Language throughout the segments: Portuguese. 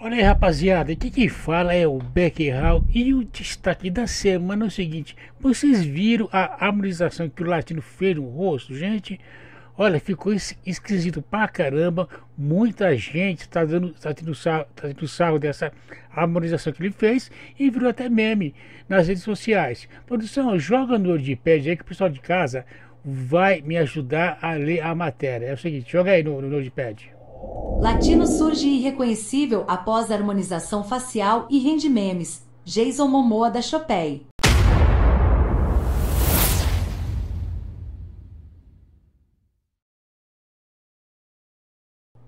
Olha aí, rapaziada, aqui quem fala é o Becker Hall e o destaque da semana é o seguinte: vocês viram a harmonização que o latino fez no rosto, gente? Olha, ficou esquisito pra caramba. Muita gente está dando, tá tendo, sarro, tá tendo sarro dessa harmonização que ele fez e virou até meme nas redes sociais. Produção, joga no Wordpad aí que o pessoal de casa vai me ajudar a ler a matéria. É o seguinte, joga aí no, no Latino surge irreconhecível após a harmonização facial e rende memes. Jason Momoa da Chopei.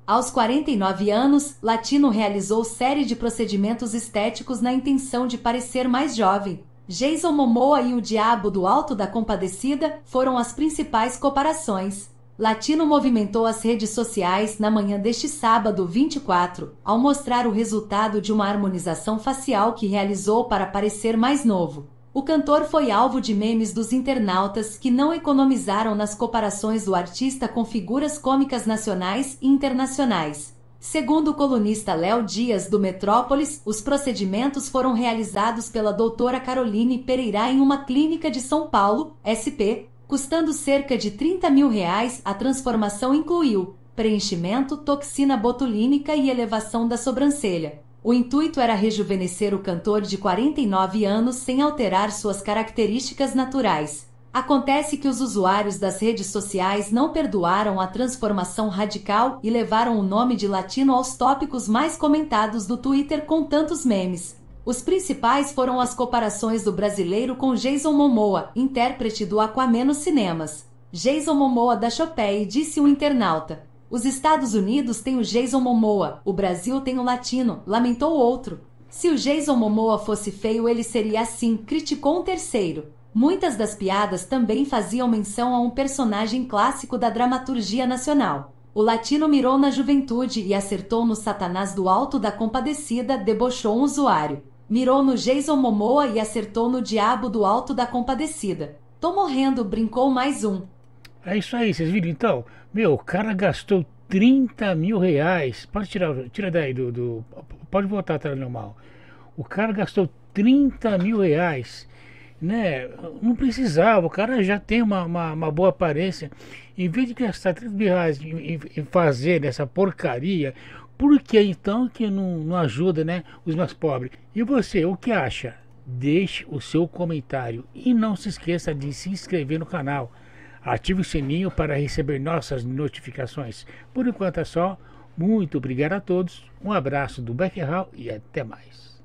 Aos 49 anos, Latino realizou série de procedimentos estéticos na intenção de parecer mais jovem. Jason Momoa e o Diabo do Alto da Compadecida foram as principais comparações. Latino movimentou as redes sociais na manhã deste sábado 24, ao mostrar o resultado de uma harmonização facial que realizou para parecer mais novo. O cantor foi alvo de memes dos internautas que não economizaram nas comparações do artista com figuras cômicas nacionais e internacionais. Segundo o colunista Léo Dias do Metrópolis, os procedimentos foram realizados pela doutora Caroline Pereira em uma clínica de São Paulo, SP, custando cerca de 30 mil reais, a transformação incluiu preenchimento, toxina botulínica e elevação da sobrancelha. O intuito era rejuvenescer o cantor de 49 anos sem alterar suas características naturais. Acontece que os usuários das redes sociais não perdoaram a transformação radical e levaram o nome de latino aos tópicos mais comentados do Twitter com tantos memes. Os principais foram as comparações do brasileiro com Jason Momoa, intérprete do Aquaman nos cinemas. Jason Momoa da Chopé disse um internauta. Os Estados Unidos têm o Jason Momoa, o Brasil tem o latino, lamentou outro. Se o Jason Momoa fosse feio, ele seria assim, criticou um terceiro. Muitas das piadas também faziam menção a um personagem clássico da dramaturgia nacional. O latino mirou na juventude e acertou no Satanás do alto da compadecida, debochou um usuário mirou no Jason Momoa e acertou no diabo do alto da compadecida. Tô morrendo, brincou mais um. É isso aí, vocês viram então? Meu, o cara gastou 30 mil reais. Pode tirar, tira daí do. do pode voltar a tela normal. O cara gastou 30 mil reais. Né? Não precisava, o cara já tem uma, uma, uma boa aparência. Em vez de gastar 30 mil reais em, em fazer essa porcaria, por que então que não, não ajuda né, os mais pobres? E você, o que acha? Deixe o seu comentário e não se esqueça de se inscrever no canal. Ative o sininho para receber nossas notificações. Por enquanto é só. Muito obrigado a todos. Um abraço do Hall e até mais.